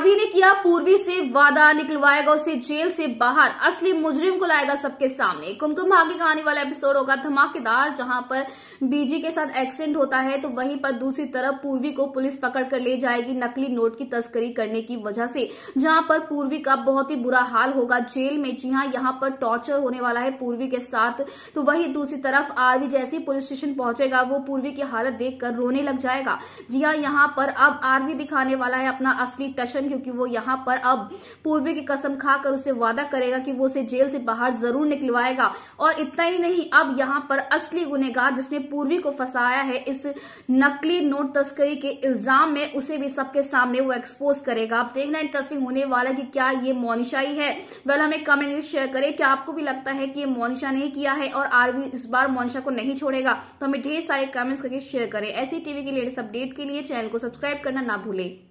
RV ने किया पूर्वी से वादा निकलवाएगा उसे जेल से बाहर असली मुजरिम को लाएगा सबके सामने कुमकुम भाग्य आने वाला एपिसोड होगा धमाकेदार जहां पर बीजी के साथ एक्सीडेंट होता है तो वहीं पर दूसरी तरफ पूर्वी को पुलिस पकड़ कर ले जाएगी नकली नोट की तस्करी करने की वजह से जहां पर पूर्वी का बहुत ही बुरा हाल होगा जेल में जी हाँ यहाँ पर टॉर्चर होने वाला है पूर्वी के साथ तो वही दूसरी तरफ आरवी जैसे ही पुलिस स्टेशन पहुंचेगा वो पूर्वी की हालत देखकर रोने लग जाएगा जी हाँ यहाँ पर अब आरवी दिखाने वाला है अपना असली टशन क्योंकि वो यहाँ पर अब पूर्वी की कसम खाकर उसे वादा करेगा कि वो उसे जेल से बाहर जरूर निकलवाएगा और इतना ही नहीं अब यहाँ पर असली गुनेगार जिसने पूर्वी को फंसाया है इस नकली नोट तस्करी के इल्जाम में उसे भी सबके सामने वो एक्सपोज करेगा अब देखना इंटरेस्टिंग होने वाला कि क्या ये मोनिशा ही है वेल हमें कमेंट में शेयर करें क्या आपको भी लगता है कि ये मोनिशा ने किया है और आरवी इस बार मोनिशा को नहीं छोड़ेगा तो हमें ढेर सारे कमेंट्स करके शेयर करें ऐसी टीवी के लेटेस्ट अपडेट के लिए चैनल को सब्सक्राइब करना ना भूलें